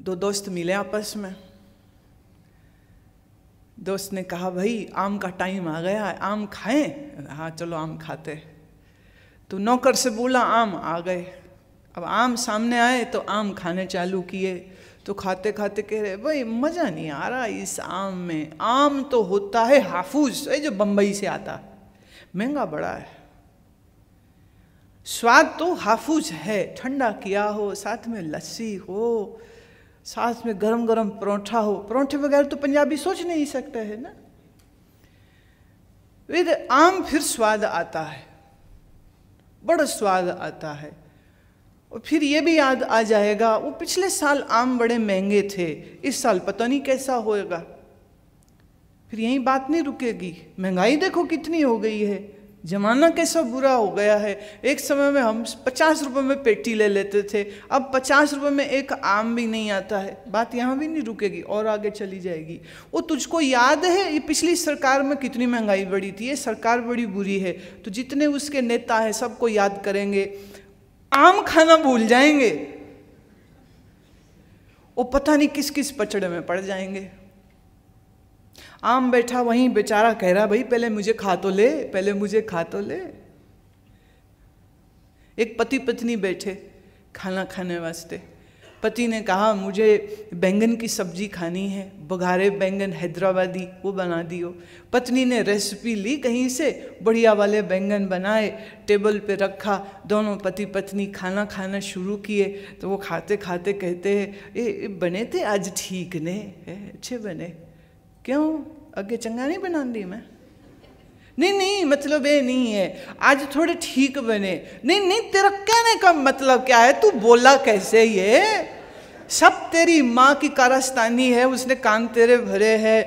दो दोस्त मिले आपस में दोस्त ने कहा भाई आम का टाइम आ गया है आम खाएं हाँ चलो आम खाते तो नौकर से बोला आम आ गए अब आम सामने आए तो आम खाने चालू किए तो खाते खाते कह रहे भाई मज़ा नहीं आ रहा इस आम में आम तो होता है हाफूज ये जो बम्बई से आता महंगा बड़ा है स्वाद तो हाफूज है ठंडा किया हो साथ में लस्सी हो साथ में गरम गरम परौंठा हो परौंठे वगैरह तो पंजाबी सोच नहीं सकता है ना फिर आम फिर स्वाद आता है बड़ा स्वाद आता है और फिर ये भी याद आ जाएगा वो पिछले साल आम बड़े महंगे थे इस साल पता नहीं कैसा होएगा फिर यही बात नहीं रुकेगी महंगाई देखो कितनी हो गई है जमाना कैसा बुरा हो गया है एक समय में हम पचास रुपए में पेटी ले लेते थे अब पचास रुपए में एक आम भी नहीं आता है बात यहाँ भी नहीं रुकेगी और आगे चली जाएगी वो तुझको याद है ये पिछली सरकार में कितनी महंगाई बढ़ी थी ये सरकार बड़ी बुरी है तो जितने उसके नेता हैं सबको याद करेंगे आम खाना भूल जाएंगे वो पता नहीं किस किस पचड़े में पड़ जाएंगे आम बैठा वहीं बेचारा कह रहा भाई पहले मुझे खा तो ले पहले मुझे खा तो ले एक पति पत्नी बैठे खाना खाने वास्ते पति ने कहा मुझे बैंगन की सब्जी खानी है बघारे बैंगन हैदराबादी वो बना दियो पत्नी ने रेसिपी ली कहीं से बढ़िया वाले बैंगन बनाए टेबल पे रखा दोनों पति पत्नी खाना खाना शुरू किए तो वो खाते खाते कहते हैं ये बने थे आज ठीक ने अच्छे बने क्यों अगे चंगा नहीं बना दी मैं नहीं नहीं मतलब ये नहीं है आज थोड़े ठीक बने नहीं नहीं तेरा कहने का मतलब क्या है तू बोला कैसे ये सब तेरी माँ की कारस्तानी है उसने कान तेरे भरे है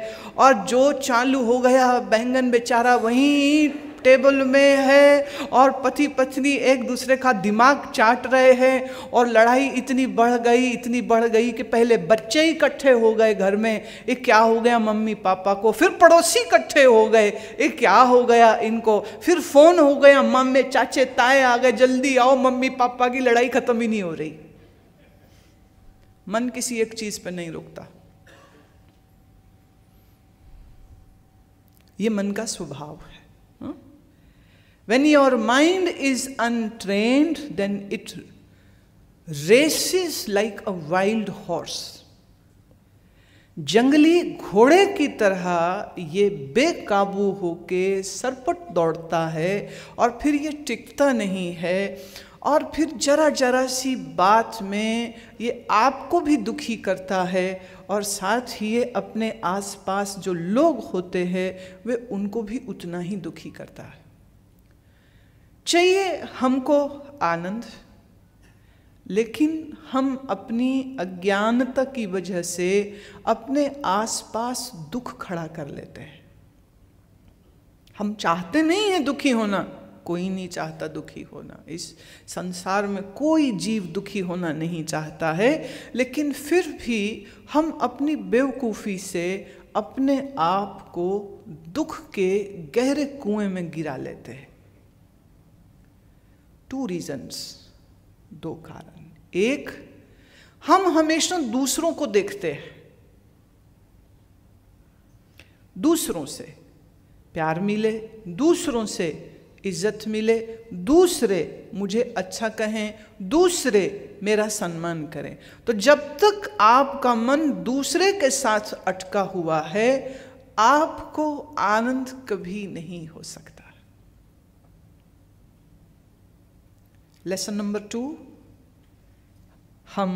और जो चालू हो गया बैंगन बेचारा वहीं टेबल में है और पति पत्नी एक दूसरे का दिमाग चाट रहे हैं और लड़ाई इतनी बढ़ गई इतनी बढ़ गई कि पहले बच्चे इकट्ठे हो गए घर में ये क्या हो गया मम्मी पापा को फिर पड़ोसी इकट्ठे हो गए ये क्या हो गया इनको फिर फ़ोन हो गया मम्मे चाचे ताए आ गए जल्दी आओ मम्मी पापा की लड़ाई ख़त्म ही नहीं हो रही मन किसी एक चीज़ पर नहीं रुकता ये मन का स्वभाव है When your mind is untrained, then it races like a wild horse जंगली घोड़े की तरह ये बेकाबू होके सरपट दौड़ता है और फिर ये टिकता नहीं है और फिर जरा जरा सी बात में ये आपको भी दुखी करता है और साथ ही ये अपने आसपास जो लोग होते हैं वे उनको भी उतना ही दुखी करता है चाहिए हमको आनंद लेकिन हम अपनी अज्ञानता की वजह से अपने आसपास दुख खड़ा कर लेते हैं हम चाहते नहीं हैं दुखी होना कोई नहीं चाहता दुखी होना इस संसार में कोई जीव दुखी होना नहीं चाहता है लेकिन फिर भी हम अपनी बेवकूफ़ी से अपने आप को दुख के गहरे कुएं में गिरा लेते हैं टू रीजन्स दो कारण एक हम हमेशा दूसरों को देखते हैं दूसरों से प्यार मिले दूसरों से इज्जत मिले दूसरे मुझे अच्छा कहें दूसरे मेरा सम्मान करें तो जब तक आपका मन दूसरे के साथ अटका हुआ है आपको आनंद कभी नहीं हो सकता लेसन नंबर टू हम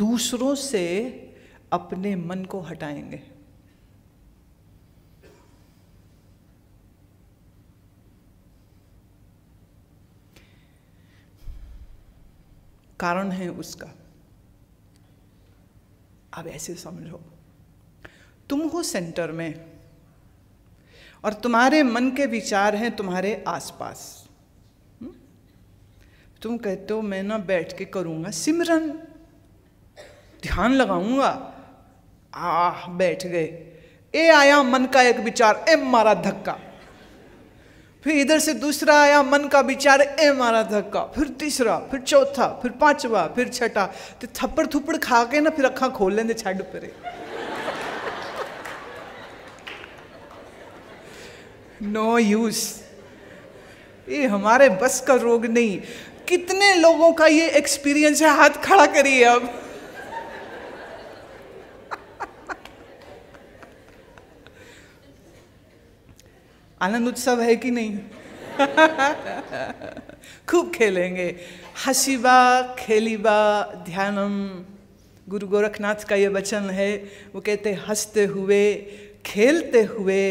दूसरों से अपने मन को हटाएंगे कारण है उसका अब ऐसे समझो तुम हो सेंटर में और तुम्हारे मन के विचार हैं तुम्हारे आसपास तुम कहते हो मैं ना बैठ के करूँगा सिमरन ध्यान लगाऊंगा आह बैठ गए ए आया मन का एक विचार ए मारा धक्का फिर इधर से दूसरा आया मन का विचार ए मारा धक्का फिर तीसरा फिर चौथा फिर पांचवा फिर छठा तो थप्पड़ थुप्पड़ खा के ना फिर अखा खोल लेंगे छड़ परे नो यूज़ ये हमारे बस का रोग नहीं कितने लोगों का ये एक्सपीरियंस है हाथ खड़ा करिए अब आनंद उत्सव है कि नहीं खूब खेलेंगे हसीबा खेलीबा ध्यानम गुरु गोरखनाथ का ये वचन है वो कहते हंसते हुए खेलते हुए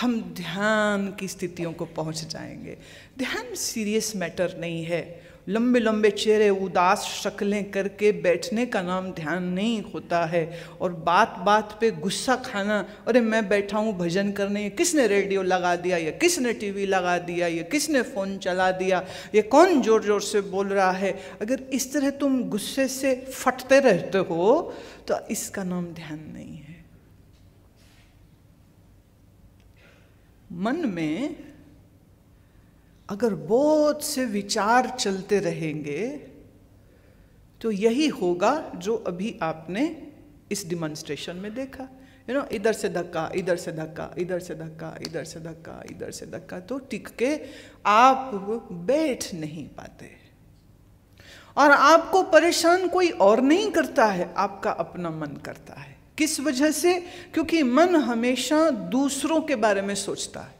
हम ध्यान की स्थितियों को पहुंच जाएंगे ध्यान सीरियस मैटर नहीं है लंबे लंबे चेहरे उदास शक्लें करके बैठने का नाम ध्यान नहीं होता है और बात बात पे गुस्सा खाना अरे मैं बैठा हूँ भजन करने किसने रेडियो लगा दिया या किसने टीवी लगा दिया या किसने फ़ोन चला दिया ये कौन ज़ोर ज़ोर से बोल रहा है अगर इस तरह तुम गुस्से से फटते रहते हो तो इसका नाम ध्यान नहीं है मन में अगर बहुत से विचार चलते रहेंगे तो यही होगा जो अभी आपने इस डिमॉन्स्ट्रेशन में देखा यू नो इधर से धक्का इधर से धक्का इधर से धक्का इधर से धक्का इधर से धक्का तो टिक के आप बैठ नहीं पाते और आपको परेशान कोई और नहीं करता है आपका अपना मन करता है किस वजह से क्योंकि मन हमेशा दूसरों के बारे में सोचता है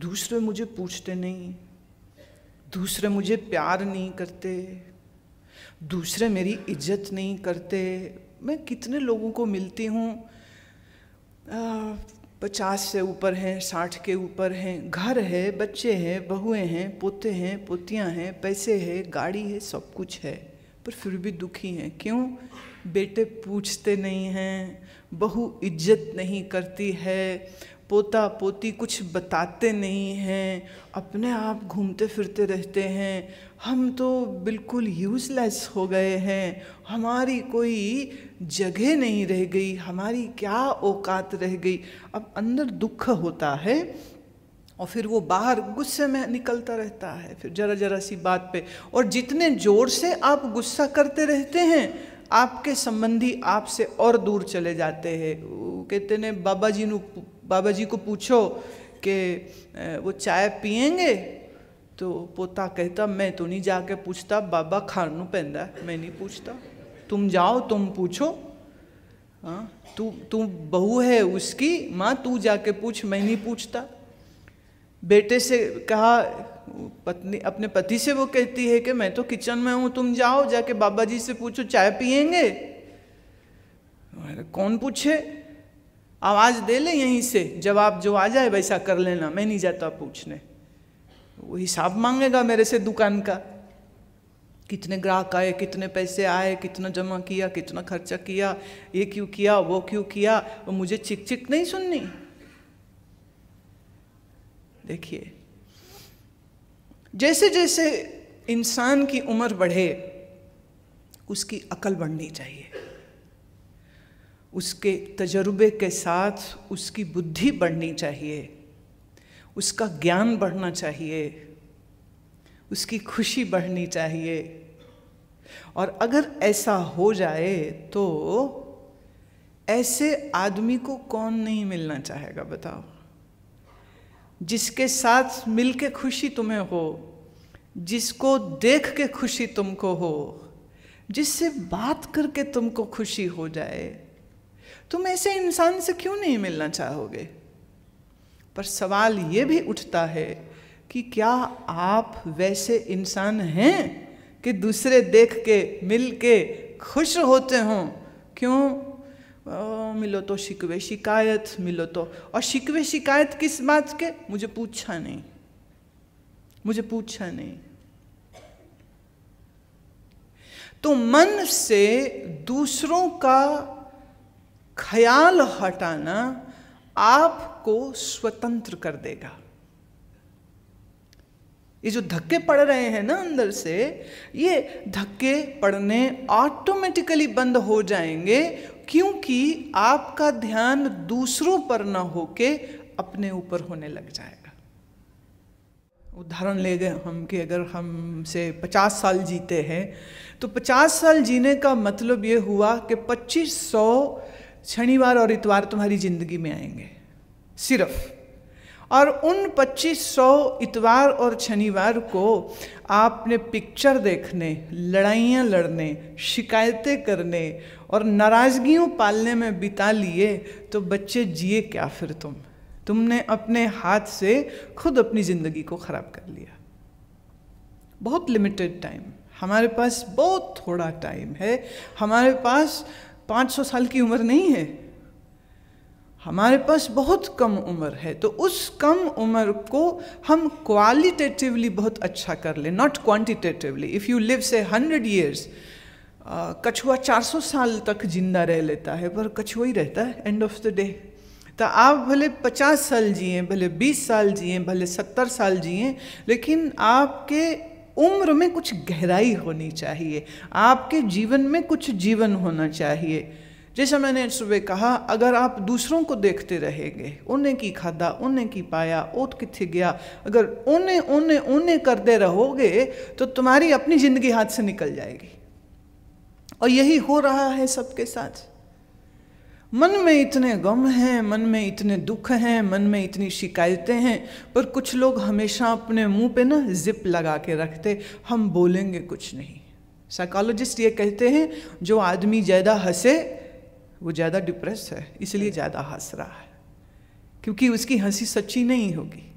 दूसरे मुझे पूछते नहीं दूसरे मुझे प्यार नहीं करते दूसरे मेरी इज्जत नहीं करते मैं कितने लोगों को मिलती हूँ पचास से ऊपर हैं साठ के ऊपर हैं घर है बच्चे हैं बहुएं हैं पोते हैं पोतियाँ हैं पैसे है गाड़ी है सब कुछ है पर फिर भी दुखी हैं क्यों बेटे पूछते नहीं हैं बहू इज्जत नहीं करती है पोता पोती कुछ बताते नहीं हैं अपने आप घूमते फिरते रहते हैं हम तो बिल्कुल यूज़लेस हो गए हैं हमारी कोई जगह नहीं रह गई हमारी क्या औकात रह गई अब अंदर दुख होता है और फिर वो बाहर गुस्से में निकलता रहता है फिर ज़रा ज़रा सी बात पे और जितने ज़ोर से आप गुस्सा करते रहते हैं आपके संबंधी आपसे और दूर चले जाते हैं कहते ने बाबा जी नू बाबा जी को पूछो कि वो चाय पियेंगे तो पोता कहता मैं तो नहीं जाके पूछता बाबा खानू पैदा मैं नहीं पूछता तुम जाओ तुम पूछो हाँ तू तू बहू है उसकी माँ तू जाके पूछ मैं नहीं पूछता बेटे से कहा पत्नी अपने पति से वो कहती है कि मैं तो किचन में हूँ तुम जाओ जाके बाबा जी से पूछो चाय पियेंगे कौन पूछे आवाज़ दे ले यहीं से जवाब जो आ जाए वैसा कर लेना मैं नहीं जाता पूछने वो हिसाब मांगेगा मेरे से दुकान का कितने ग्राहक आए कितने पैसे आए कितना जमा किया कितना खर्चा किया ये क्यों किया वो क्यों किया वो मुझे चिक चिक नहीं सुननी देखिए जैसे जैसे इंसान की उम्र बढ़े उसकी अकल बढ़नी चाहिए उसके तजर्बे के साथ उसकी बुद्धि बढ़नी चाहिए उसका ज्ञान बढ़ना चाहिए उसकी खुशी बढ़नी चाहिए और अगर ऐसा हो जाए तो ऐसे आदमी को कौन नहीं मिलना चाहेगा बताओ जिसके साथ मिल के खुशी तुम्हें हो जिसको देख के खुशी तुमको हो जिससे बात करके तुमको खुशी हो जाए तुम ऐसे इंसान से क्यों नहीं मिलना चाहोगे पर सवाल ये भी उठता है कि क्या आप वैसे इंसान हैं कि दूसरे देख के मिल के खुश होते हों क्यों ओ, मिलो तो शिकवे शिकायत मिलो तो और शिकवे शिकायत किस बात के मुझे पूछा नहीं मुझे पूछा नहीं तो मन से दूसरों का ख्याल हटाना आपको स्वतंत्र कर देगा ये जो धक्के पड़ रहे हैं ना अंदर से ये धक्के पड़ने ऑटोमेटिकली बंद हो जाएंगे क्योंकि आपका ध्यान दूसरों पर ना होके अपने ऊपर होने लग जाएगा उदाहरण ले गए हम कि अगर हम से 50 साल जीते हैं तो 50 साल जीने का मतलब ये हुआ कि 2500 शनिवार और इतवार तुम्हारी ज़िंदगी में आएंगे सिर्फ और उन 2500 इतवार और शनिवार को आपने पिक्चर देखने लड़ाइयाँ लड़ने शिकायतें करने और नाराज़गियों पालने में बिता लिए तो बच्चे जिए क्या फिर तुम तुमने अपने हाथ से खुद अपनी ज़िंदगी को ख़राब कर लिया बहुत लिमिटेड टाइम हमारे पास बहुत थोड़ा टाइम है हमारे पास 500 साल की उम्र नहीं है हमारे पास बहुत कम उम्र है तो उस कम उम्र को हम क्वालिटेटिवली बहुत अच्छा कर ले not quantitatively if you live say hundred years कछुआ 400 साल तक जिंदा रह लेता है पर कछुआ ही रहता है एंड ऑफ द डे तो आप भले 50 साल जिए भले 20 साल जिए भले 70 साल जिए लेकिन आपके उम्र में कुछ गहराई होनी चाहिए आपके जीवन में कुछ जीवन होना चाहिए जैसा मैंने सुबह कहा अगर आप दूसरों को देखते रहेंगे उन्हें की खादा उन्हें की पाया ओत किथे गया अगर उन्हें उन्हें उन्हें करते रहोगे तो तुम्हारी अपनी ज़िंदगी हाथ से निकल जाएगी और यही हो रहा है सबके साथ मन में इतने गम हैं मन में इतने दुख हैं मन में इतनी शिकायतें हैं पर कुछ लोग हमेशा अपने मुंह पे ना जिप लगा के रखते हम बोलेंगे कुछ नहीं साइकोलॉजिस्ट ये कहते हैं जो आदमी ज़्यादा हंसे वो ज़्यादा डिप्रेस है इसलिए ज़्यादा हंस रहा है क्योंकि उसकी हंसी सच्ची नहीं होगी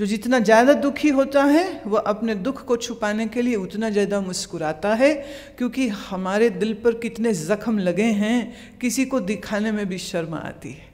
जो जितना ज़्यादा दुखी होता है वह अपने दुख को छुपाने के लिए उतना ज़्यादा मुस्कुराता है क्योंकि हमारे दिल पर कितने ज़ख्म लगे हैं किसी को दिखाने में भी शर्म आती है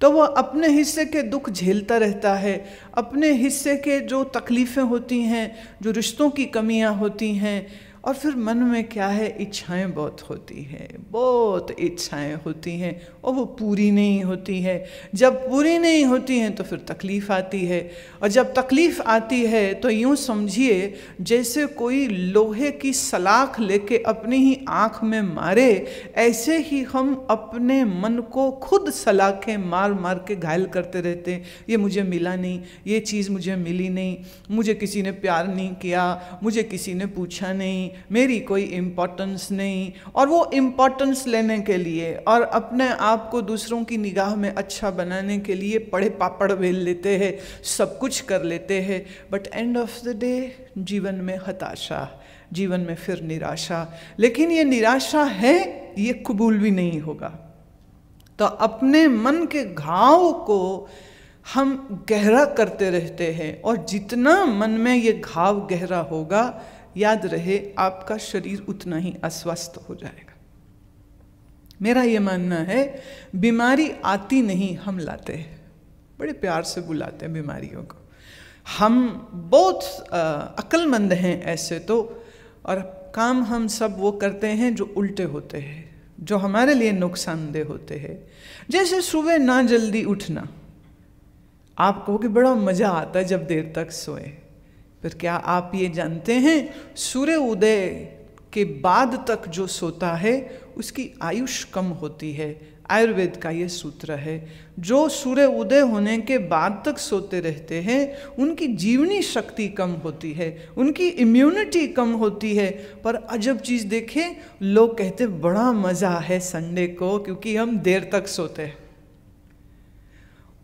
तो वह अपने हिस्से के दुख झेलता रहता है अपने हिस्से के जो तकलीफ़ें होती हैं जो रिश्तों की कमियां होती हैं और फिर मन में क्या है इच्छाएं बहुत होती हैं बहुत इच्छाएं होती हैं और वो पूरी नहीं होती है जब पूरी नहीं होती हैं तो फिर तकलीफ़ आती है और जब तकलीफ़ आती है तो यूँ समझिए जैसे कोई लोहे की सलाख लेके अपनी ही आँख में मारे ऐसे ही हम अपने मन को खुद सलाखें मार मार के घायल करते रहते हैं ये मुझे मिला नहीं ये चीज़ मुझे मिली नहीं मुझे किसी ने प्यार नहीं किया मुझे किसी ने पूछा नहीं मेरी कोई इम्पोर्टेंस नहीं और वो इम्पोर्टेंस लेने के लिए और अपने आप को दूसरों की निगाह में अच्छा बनाने के लिए पड़े पापड़ बेल लेते हैं सब कुछ कर लेते हैं but end of the day जीवन में हताशा जीवन में फिर निराशा लेकिन ये निराशा है ये कबूल भी नहीं होगा तो अपने मन के घाव को हम गहरा करते रहते हैं और जितना मन में ये घाव गहरा होगा याद रहे आपका शरीर उतना ही अस्वस्थ हो जाएगा मेरा ये मानना है बीमारी आती नहीं हम लाते हैं बड़े प्यार से बुलाते हैं बीमारियों को हम बहुत अक्लमंद हैं ऐसे तो और काम हम सब वो करते हैं जो उल्टे होते हैं जो हमारे लिए नुकसानदेह होते हैं जैसे सुबह ना जल्दी उठना आप कहो कि बड़ा मज़ा आता है जब देर तक सोए पर क्या आप ये जानते हैं सूर्य उदय के बाद तक जो सोता है उसकी आयुष कम होती है आयुर्वेद का ये सूत्र है जो सूर्य उदय होने के बाद तक सोते रहते हैं उनकी जीवनी शक्ति कम होती है उनकी इम्यूनिटी कम होती है पर अजब चीज़ देखें लोग कहते बड़ा मज़ा है संडे को क्योंकि हम देर तक सोते हैं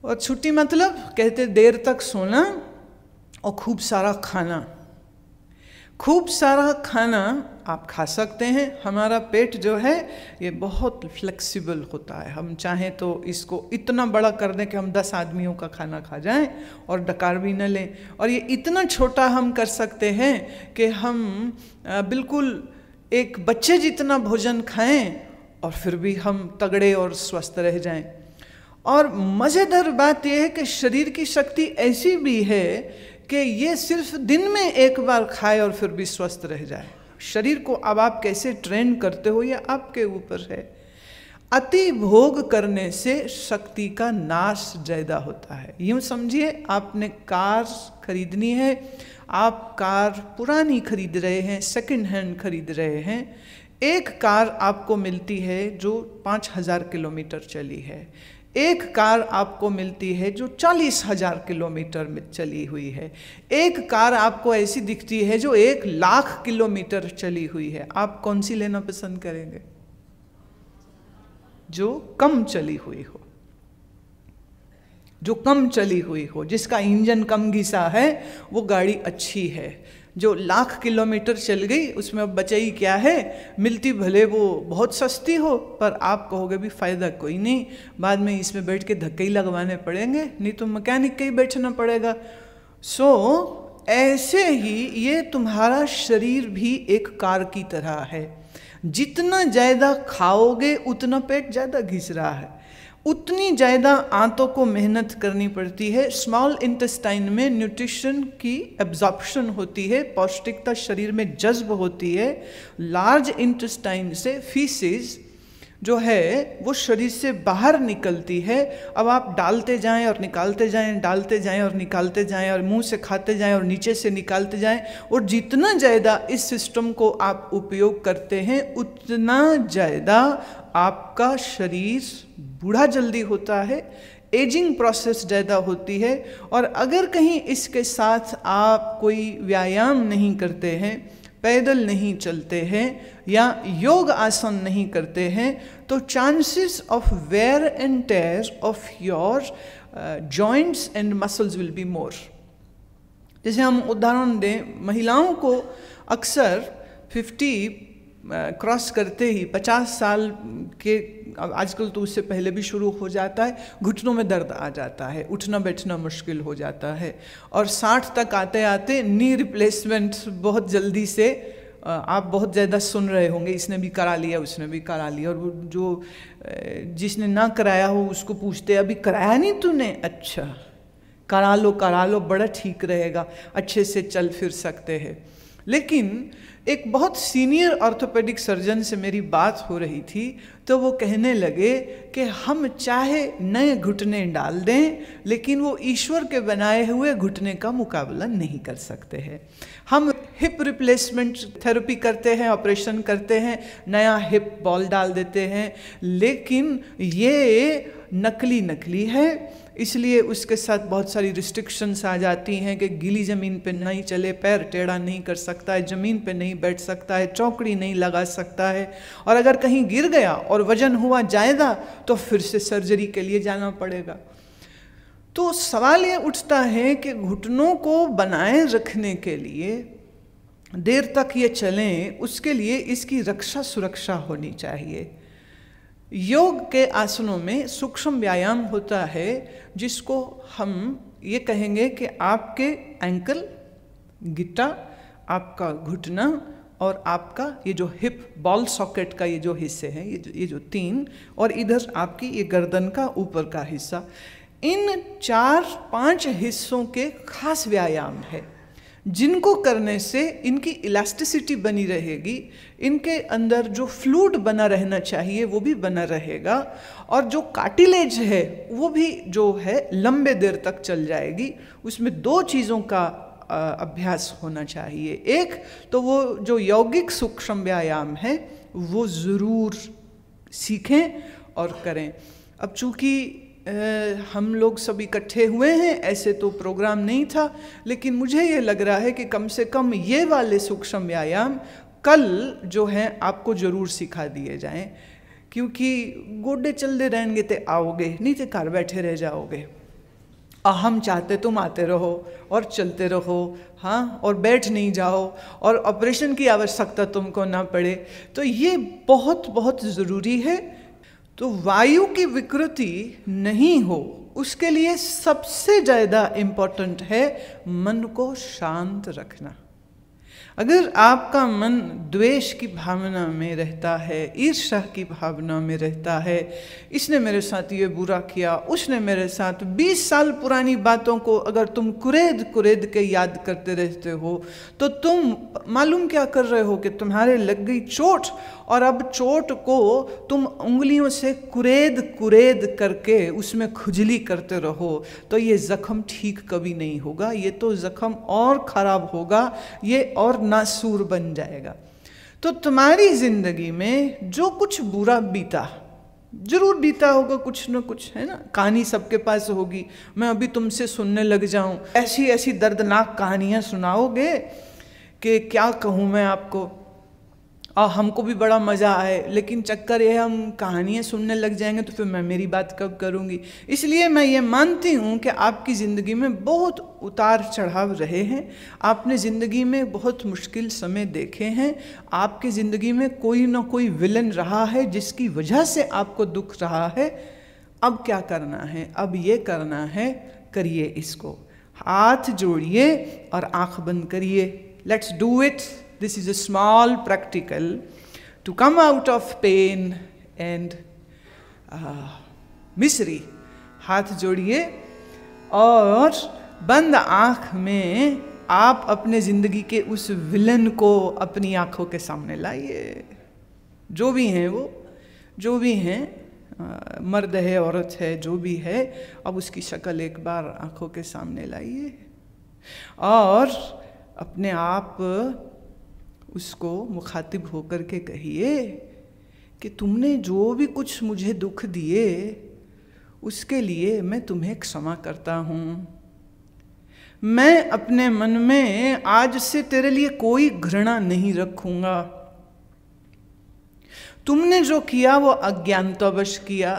और छुट्टी मतलब कहते देर तक सोना और खूब सारा खाना खूब सारा खाना आप खा सकते हैं हमारा पेट जो है ये बहुत फ्लेक्सिबल होता है हम चाहें तो इसको इतना बड़ा कर दें कि हम दस आदमियों का खाना खा जाएं और डकार भी न लें और ये इतना छोटा हम कर सकते हैं कि हम बिल्कुल एक बच्चे जितना भोजन खाएं और फिर भी हम तगड़े और स्वस्थ रह जाएं और मज़ेदार बात यह है कि शरीर की शक्ति ऐसी भी है कि ये सिर्फ दिन में एक बार खाए और फिर भी स्वस्थ रह जाए शरीर को अब आप कैसे ट्रेन करते हो ये आपके ऊपर है अति भोग करने से शक्ति का नाश ज्यादा होता है यूँ समझिए आपने कार खरीदनी है आप कार पुरानी खरीद रहे हैं सेकंड हैंड खरीद रहे हैं एक कार आपको मिलती है जो पाँच हज़ार किलोमीटर चली है एक कार आपको मिलती है जो चालीस हजार किलोमीटर में चली हुई है एक कार आपको ऐसी दिखती है जो एक लाख किलोमीटर चली हुई है आप कौन सी लेना पसंद करेंगे जो कम चली हुई हो जो कम चली हुई हो जिसका इंजन कम घिसा है वो गाड़ी अच्छी है जो लाख किलोमीटर चल गई उसमें अब बचा ही क्या है मिलती भले वो बहुत सस्ती हो पर आप कहोगे भी फ़ायदा कोई नहीं बाद में इसमें बैठ के धक्के ही लगवाने पड़ेंगे नहीं तो मकैनिक के ही बैठना पड़ेगा सो so, ऐसे ही ये तुम्हारा शरीर भी एक कार की तरह है जितना ज़्यादा खाओगे उतना पेट ज़्यादा घिस रहा है उतनी ज़्यादा आंतों को मेहनत करनी पड़ती है स्मॉल इंटेस्टाइन में न्यूट्रिशन की एब्जॉर्प्शन होती है पौष्टिकता शरीर में जज्ब होती है लार्ज इंटेस्टाइन से फीसिस जो है वो शरीर से बाहर निकलती है अब आप डालते जाएं और निकालते जाएं डालते जाएं और निकालते जाएं और मुंह से खाते जाएं और नीचे से निकालते जाएं और जितना ज़्यादा इस सिस्टम को आप उपयोग करते हैं उतना ज़्यादा आपका शरीर बूढ़ा जल्दी होता है एजिंग प्रोसेस ज़्यादा होती है और अगर कहीं इसके साथ आप कोई व्यायाम नहीं करते हैं पैदल नहीं चलते हैं या योग आसन नहीं करते हैं तो chances of wear and tear of your joints and muscles will be more जैसे हम उदाहरण दें महिलाओं को अक्सर 50 क्रॉस uh, करते ही 50 साल के आजकल तो उससे पहले भी शुरू हो जाता है घुटनों में दर्द आ जाता है उठना बैठना मुश्किल हो जाता है और साठ तक आते आते नी रिप्लेसमेंट बहुत जल्दी से आप बहुत ज़्यादा सुन रहे होंगे इसने भी करा लिया उसने भी करा लिया और जो जिसने ना कराया हो उसको पूछते अभी कराया नहीं तूने अच्छा करा लो करा लो बड़ा ठीक रहेगा अच्छे से चल फिर सकते हैं लेकिन एक बहुत सीनियर ऑर्थोपेडिक सर्जन से मेरी बात हो रही थी तो वो कहने लगे कि हम चाहे नए घुटने डाल दें लेकिन वो ईश्वर के बनाए हुए घुटने का मुकाबला नहीं कर सकते हैं हम हिप रिप्लेसमेंट थेरेपी करते हैं ऑपरेशन करते हैं नया हिप बॉल डाल देते हैं लेकिन ये नकली नकली है इसलिए उसके साथ बहुत सारी रिस्ट्रिक्शंस आ जाती हैं कि गीली ज़मीन पे नहीं चले पैर टेढ़ा नहीं कर सकता है ज़मीन पे नहीं बैठ सकता है चौकड़ी नहीं लगा सकता है और अगर कहीं गिर गया और वज़न हुआ जाएगा तो फिर से सर्जरी के लिए जाना पड़ेगा तो सवाल ये उठता है कि घुटनों को बनाए रखने के लिए देर तक ये चलें उसके लिए इसकी रक्षा सुरक्षा होनी चाहिए योग के आसनों में सूक्ष्म व्यायाम होता है जिसको हम ये कहेंगे कि आपके एंकल गिट्टा आपका घुटना और आपका ये जो हिप बॉल सॉकेट का ये जो हिस्से हैं ये जो ये जो तीन और इधर आपकी ये गर्दन का ऊपर का हिस्सा इन चार पांच हिस्सों के खास व्यायाम है जिनको करने से इनकी इलास्टिसिटी बनी रहेगी इनके अंदर जो फ्लूड बना रहना चाहिए वो भी बना रहेगा और जो काटिलेज है वो भी जो है लंबे देर तक चल जाएगी उसमें दो चीज़ों का अभ्यास होना चाहिए एक तो वो जो यौगिक सूक्ष्म व्यायाम है वो ज़रूर सीखें और करें अब चूँकि हम लोग सब इकट्ठे हुए हैं ऐसे तो प्रोग्राम नहीं था लेकिन मुझे ये लग रहा है कि कम से कम ये वाले सूक्ष्म व्यायाम कल जो हैं आपको ज़रूर सिखा दिए जाएं क्योंकि गोडे चलते रहेंगे तो आओगे नहीं तो घर बैठे रह जाओगे हम चाहते तुम आते रहो और चलते रहो हाँ और बैठ नहीं जाओ और ऑपरेशन की आवश्यकता तुमको ना पड़े तो ये बहुत बहुत ज़रूरी है तो वायु की विकृति नहीं हो उसके लिए सबसे ज़्यादा इम्पोर्टेंट है मन को शांत रखना अगर आपका मन द्वेष की भावना में रहता है ईर्षा की भावना में रहता है इसने मेरे साथ ये बुरा किया उसने मेरे साथ 20 साल पुरानी बातों को अगर तुम कुरेद कुरेद के याद करते रहते हो तो तुम मालूम क्या कर रहे हो कि तुम्हारे लग गई चोट और अब चोट को तुम उंगलियों से कुरेद कुरेद करके उसमें खुजली करते रहो तो ये ज़ख्म ठीक कभी नहीं होगा ये तो ज़ख्म और ख़राब होगा ये और नासूर बन जाएगा तो तुम्हारी ज़िंदगी में जो कुछ बुरा बीता जरूर बीता होगा कुछ ना कुछ है ना कहानी सबके पास होगी मैं अभी तुमसे सुनने लग जाऊं ऐसी ऐसी दर्दनाक कहानियां सुनाओगे कि क्या कहूँ मैं आपको और हमको भी बड़ा मज़ा आए लेकिन चक्कर ये हम कहानियाँ सुनने लग जाएंगे तो फिर मैं मेरी बात कब करूँगी इसलिए मैं ये मानती हूँ कि आपकी ज़िंदगी में बहुत उतार चढ़ाव रहे हैं आपने ज़िंदगी में बहुत मुश्किल समय देखे हैं आपकी ज़िंदगी में कोई ना कोई विलन रहा है जिसकी वजह से आपको दुख रहा है अब क्या करना है अब ये करना है करिए इसको हाथ जोड़िए और आंख बंद करिए let's do it This is a small practical to come out of pain and uh, misery. हाथ जोड़िए और बंद आँख में आप अपने ज़िंदगी के उस विलन को अपनी आँखों के सामने लाइए जो भी हैं वो जो भी हैं मर्द है औरत है जो भी है अब उसकी शक्ल एक बार आंखों के सामने लाइए और अपने आप उसको मुखातिब होकर के कहिए कि तुमने जो भी कुछ मुझे दुख दिए उसके लिए मैं तुम्हें क्षमा करता हूँ मैं अपने मन में आज से तेरे लिए कोई घृणा नहीं रखूंगा तुमने जो किया वो अज्ञानतावश किया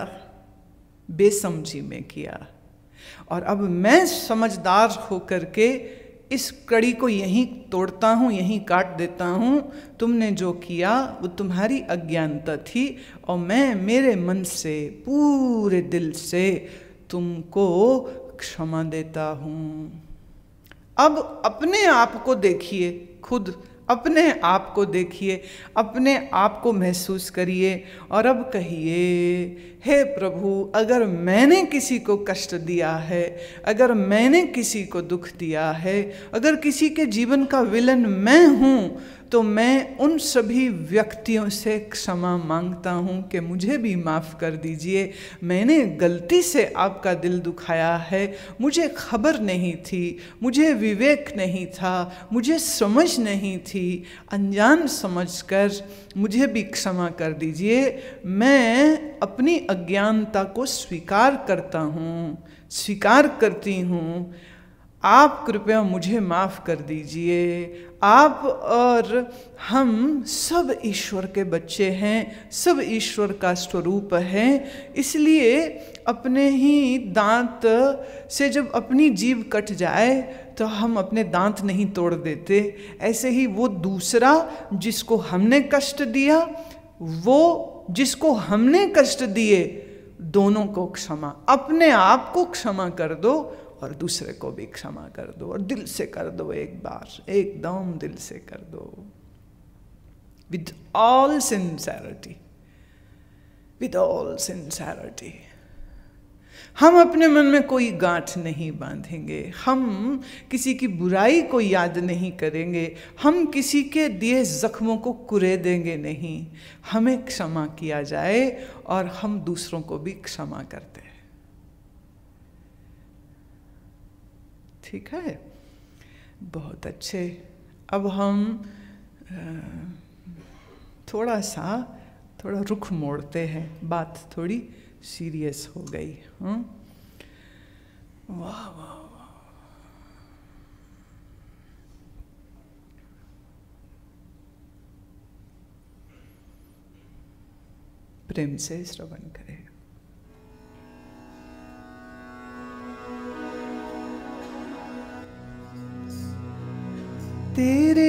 बेसमझी में किया और अब मैं समझदार होकर के इस कड़ी को यहीं तोड़ता हूँ यहीं काट देता हूँ तुमने जो किया वो तुम्हारी अज्ञानता थी और मैं मेरे मन से पूरे दिल से तुमको क्षमा देता हूँ अब अपने आप को देखिए खुद अपने आप को देखिए अपने आप को महसूस करिए और अब कहिए हे प्रभु अगर मैंने किसी को कष्ट दिया है अगर मैंने किसी को दुख दिया है अगर किसी के जीवन का विलन मैं हूँ तो मैं उन सभी व्यक्तियों से क्षमा मांगता हूँ कि मुझे भी माफ़ कर दीजिए मैंने गलती से आपका दिल दुखाया है मुझे खबर नहीं थी मुझे विवेक नहीं था मुझे समझ नहीं थी अनजान समझकर मुझे भी क्षमा कर दीजिए मैं अपनी अज्ञानता को स्वीकार करता हूँ स्वीकार करती हूँ आप कृपया मुझे माफ़ कर दीजिए आप और हम सब ईश्वर के बच्चे हैं सब ईश्वर का स्वरूप है इसलिए अपने ही दांत से जब अपनी जीव कट जाए तो हम अपने दांत नहीं तोड़ देते ऐसे ही वो दूसरा जिसको हमने कष्ट दिया वो जिसको हमने कष्ट दिए दोनों को क्षमा अपने आप को क्षमा कर दो और दूसरे को भी क्षमा कर दो और दिल से कर दो एक बार एकदम दिल से कर दो with all sincerity with all sincerity हम अपने मन में कोई गांठ नहीं बांधेंगे हम किसी की बुराई को याद नहीं करेंगे हम किसी के दिए जख्मों को कुरे देंगे नहीं हमें क्षमा किया जाए और हम दूसरों को भी क्षमा करते हैं ठीक है बहुत अच्छे अब हम थोड़ा सा थोड़ा रुख मोड़ते हैं बात थोड़ी सीरियस हो गई हम हम्म? वाह वाह प्रेम से श्रवण करेगा ਤੇਰੇ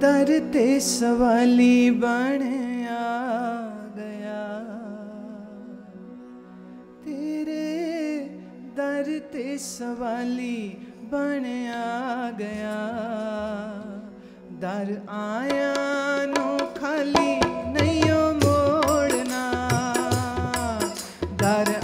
ਦਰ ਤੇ ਸਵਾਲੀ ਬਣ ਆ ਗਿਆ ਤੇਰੇ ਦਰ ਤੇ ਸਵਾਲੀ ਬਣ ਆ ਗਿਆ ਦਰ ਆਇਆ ਨੂੰ ਖਾਲੀ ਨਹੀਂ ਮੋੜਨਾ ਦਰ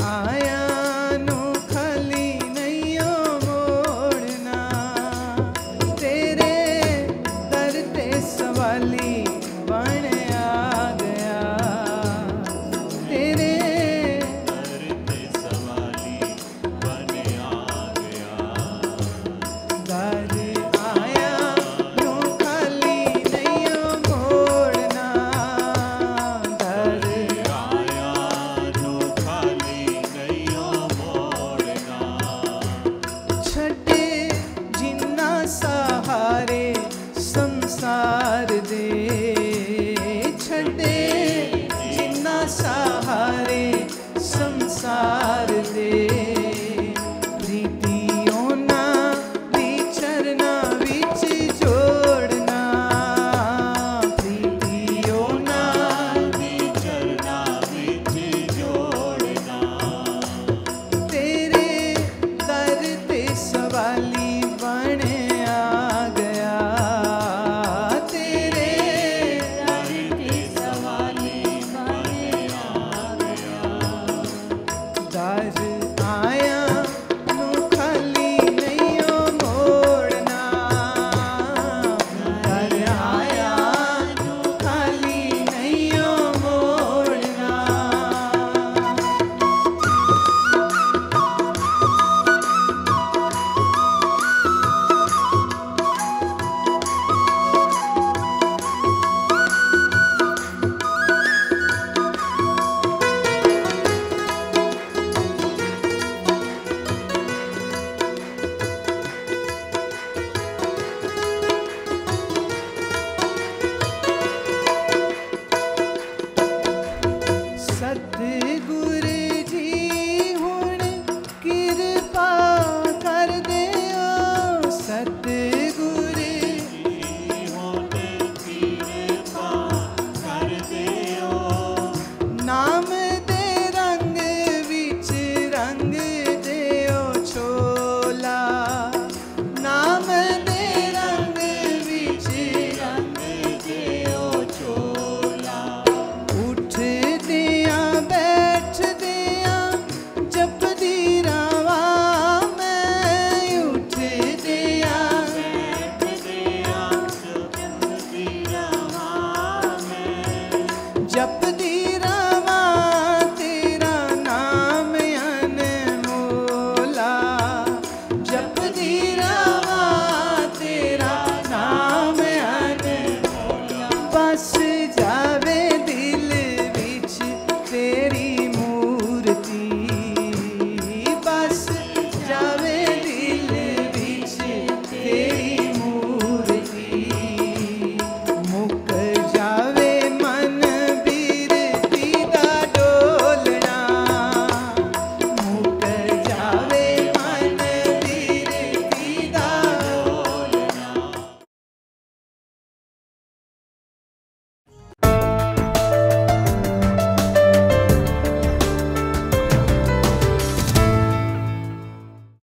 जब